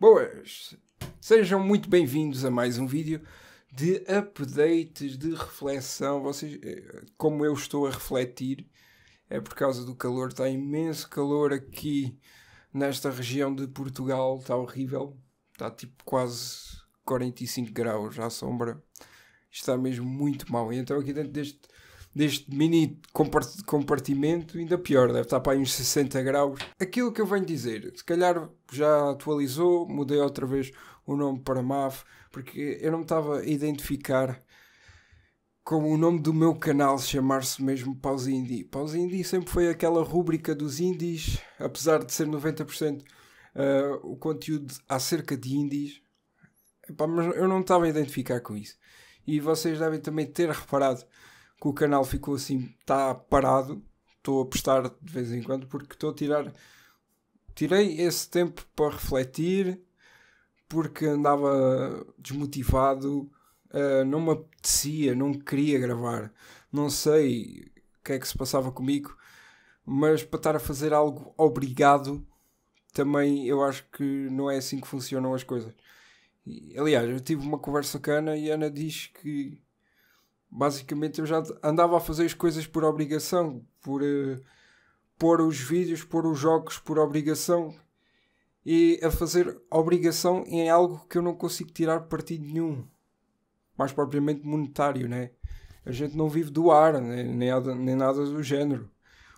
Boas! Sejam muito bem-vindos a mais um vídeo de updates, de reflexão. Vocês, eh, como eu estou a refletir, é por causa do calor, está imenso calor aqui nesta região de Portugal, está horrível, está tipo quase 45 graus à sombra, está mesmo muito mal. E então, aqui dentro deste deste mini compartimento, ainda pior, deve estar para aí uns 60 graus. Aquilo que eu venho dizer, se calhar já atualizou, mudei outra vez o nome para MAF, porque eu não me estava a identificar com o nome do meu canal chamar-se mesmo Pause Indie. Pause Indie sempre foi aquela rúbrica dos indies, apesar de ser 90% uh, ah, o conteúdo acerca de indies, Epá, mas eu não estava a identificar com isso. E vocês devem também ter reparado que o canal ficou assim, está parado. Estou a postar de vez em quando porque estou a tirar. Tirei esse tempo para refletir porque andava desmotivado, uh, não me apetecia, não queria gravar. Não sei o que é que se passava comigo, mas para estar a fazer algo obrigado, também eu acho que não é assim que funcionam as coisas. E, aliás, eu tive uma conversa com a Ana e a Ana diz que basicamente eu já andava a fazer as coisas por obrigação, por uh, pôr os vídeos, pôr os jogos por obrigação e a fazer obrigação em algo que eu não consigo tirar partido nenhum, mais propriamente monetário, né? A gente não vive do ar, né? nem, nada, nem nada do género.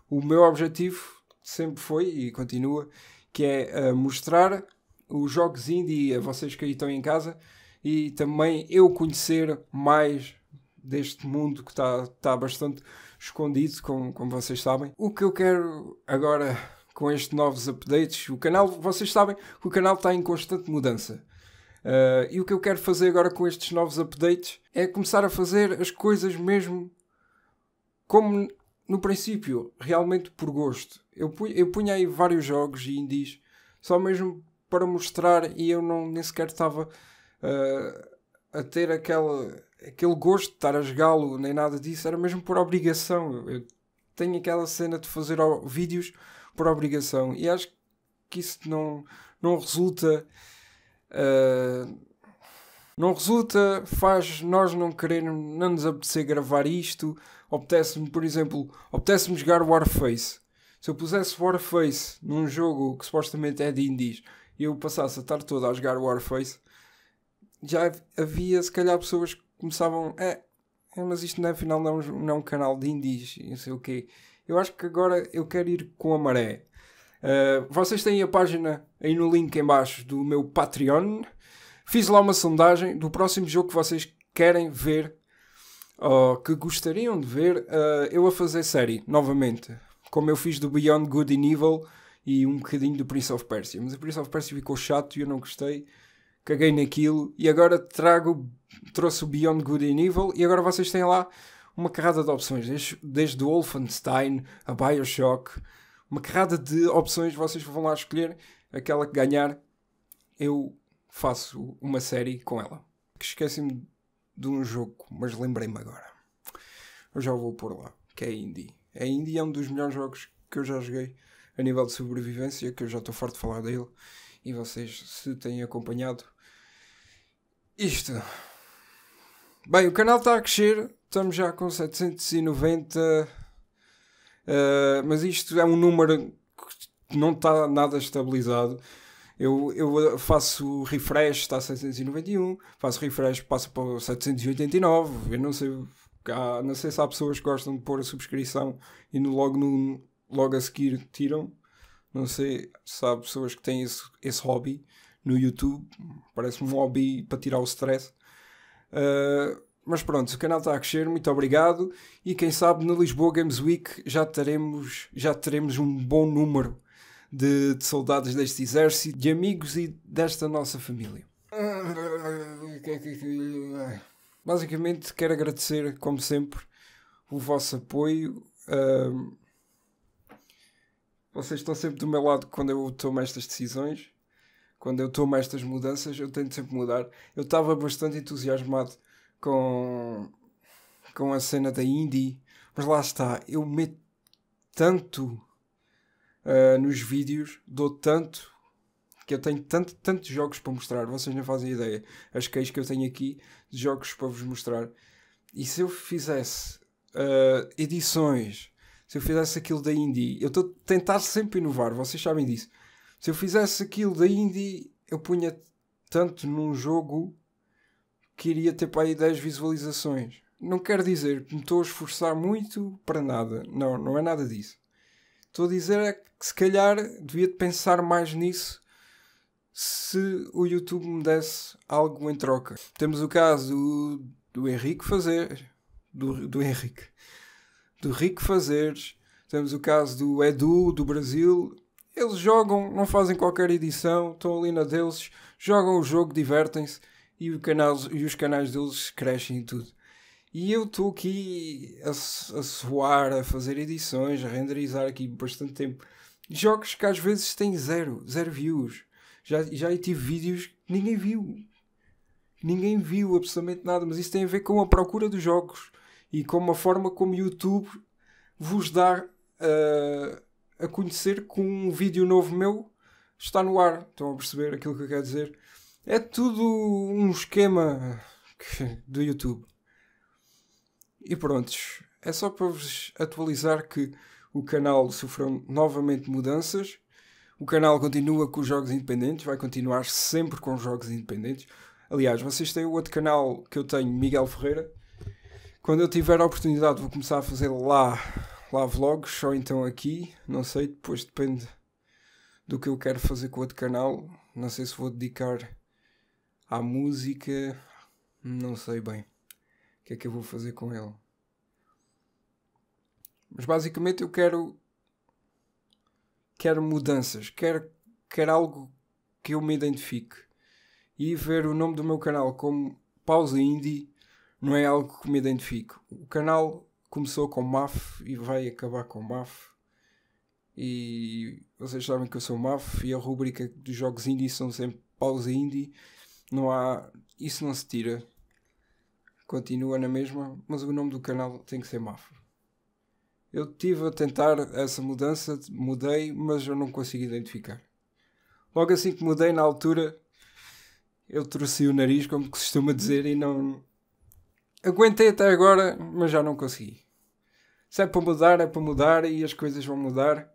O meu objetivo sempre foi e continua que é uh, mostrar os jogos indie a vocês que aí estão em casa e também eu conhecer mais deste mundo que está tá bastante escondido, como, como vocês sabem. O que eu quero agora com estes novos updates, o canal, vocês sabem que o canal está em constante mudança. Uh, e o que eu quero fazer agora com estes novos updates é começar a fazer as coisas mesmo como no princípio, realmente por gosto. Eu punha, eu punha aí vários jogos e indies só mesmo para mostrar e eu não nem sequer estava uh, ah, a ter aquela aquele gosto de estar a jogá-lo, nem nada disso, era mesmo por obrigação. Eu tenho aquela cena de fazer vídeos por obrigação e acho que isso não, não resulta. Uh, não resulta, faz nós não querermos, não nos apetecer gravar isto. Obtece-me, por exemplo, obtece-me jogar Warface. Se eu pusesse Warface num jogo que supostamente é de indies e eu passasse a estar todo a jogar Warface, já havia se calhar pessoas que começavam. É, é mas isto não é, afinal não, é não é um canal de indies, não sei o quê. Eu acho que agora eu quero ir com a maré. Uh, vocês têm a página aí no link em baixo do meu Patreon. Fiz lá uma sondagem do próximo jogo que vocês querem ver ou que gostariam de ver uh, eu a fazer série novamente, como eu fiz do Beyond Good and Evil e um bocadinho do Prince of Persia. Mas o Prince of Persia ficou chato e eu não gostei caguei naquilo e agora trago, trouxe o Beyond Good and Evil e agora vocês têm lá uma carrada de opções, desde, desde o Wolfenstein a Bioshock, uma carrada de opções, vocês vão lá escolher aquela que ganhar, eu faço uma série com ela. Esqueci-me de um jogo, mas lembrei-me agora. Eu já vou pôr lá, que é Indie. É Indie é um dos melhores jogos que eu já joguei a nível de sobrevivência, que eu já estou farto de falar dele e vocês se têm acompanhado isto. Bem, o canal está a crescer, estamos já com 790, uh, eh, mas isto é um número que não está nada estabilizado. Eu, eu faço refresh, está a 791, faço refresh, passo para 789. Eu não sei, há, não sei se há pessoas que gostam de pôr a subscrição e no, logo, no, logo a seguir tiram. Não sei se há pessoas que têm esse, esse hobby no YouTube. Parece um hobby para tirar o stress. Uh, mas pronto, o canal está a crescer, muito obrigado. E quem sabe na Lisboa Games Week já teremos, já teremos um bom número de, de soldados deste exército, de amigos e desta nossa família. Basicamente, quero agradecer, como sempre, o vosso apoio. Uh, vocês estão sempre do meu lado quando eu tomo estas decisões, quando eu tomo estas mudanças, eu tento sempre mudar. Eu estava bastante entusiasmado com, com a cena da indie, mas lá está, eu meto tanto uh, nos vídeos, dou tanto que eu tenho tanto, tantos jogos para mostrar, vocês não fazem ideia. As queixas que eu tenho aqui de jogos para vos mostrar. E se eu fizesse uh, edições se eu fizesse aquilo da indie, eu estou a tentar sempre inovar, vocês sabem disso. Se eu fizesse aquilo da indie, eu punha tanto num jogo que iria ter para aí 10 visualizações. Não quer dizer que me estou a esforçar muito para nada, não, não é nada disso. Estou a dizer é que se calhar devia pensar mais nisso se o YouTube me desse algo em troca. Temos o caso do Henrique fazer, do, do Henrique, de rico fazeres. Temos o caso do Edu, do Brasil. Eles jogam, não fazem qualquer edição, estão ali na deles, jogam o jogo, divertem-se e, canal, e os canais deles crescem e tudo. E eu estou aqui a, a suar, a fazer edições, a renderizar aqui bastante tempo. Jogos que às vezes têm zero, zero views. Já, já tive vídeos que ninguém viu. Ninguém viu absolutamente nada, mas isso tem a ver com a procura dos jogos e como a forma como o YouTube vos dá uh, a conhecer com um vídeo novo meu está no ar. Estão a perceber aquilo que eu quero dizer? É tudo um esquema do YouTube. E prontos, é só para vos atualizar que o canal sofreu novamente mudanças. O canal continua com os jogos independentes, vai continuar sempre com os jogos independentes. Aliás, vocês têm o outro canal que eu tenho, Miguel Ferreira, quando eu tiver a oportunidade, vou começar a fazer lá, lá vlogs, ou então aqui, não sei, depois depende do que eu quero fazer com o outro canal. Não sei se vou dedicar à música, não sei bem o que é que eu vou fazer com ele. Mas basicamente eu quero quero mudanças, quero, quero algo que eu me identifique. E ver o nome do meu canal como Pausa Indie não é algo que me identifico. O canal começou com MAF e vai acabar com MAF. E vocês sabem que eu sou MAF e a rubrica dos jogos indie são sempre pausa indie. Não há. Isso não se tira. Continua na mesma, mas o nome do canal tem que ser MAF. Eu tive a tentar essa mudança, mudei, mas eu não consegui identificar. Logo assim que mudei na altura, eu torci o nariz, como costuma dizer, e não, aguentei até agora, mas já não consegui. Se é para mudar, é para mudar e as coisas vão mudar.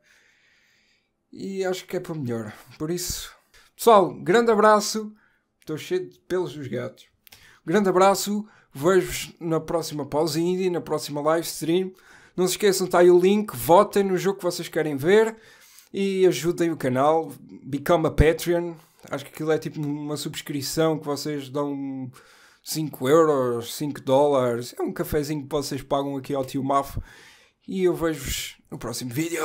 E acho que é para melhor. Por isso, pessoal, grande abraço. Estou cheio de pelos dos gatos. Grande abraço. Vejo-vos na próxima pausa indie, na próxima live stream. Não se esqueçam, está aí o link. Votem no jogo que vocês querem ver e ajudem o canal. Become a Patreon. Acho que aquilo é tipo uma subscrição que vocês dão 5 euros, 5 dólares, é um cafezinho que vocês pagam aqui ao tio Mafo. E eu vejo-vos no próximo vídeo.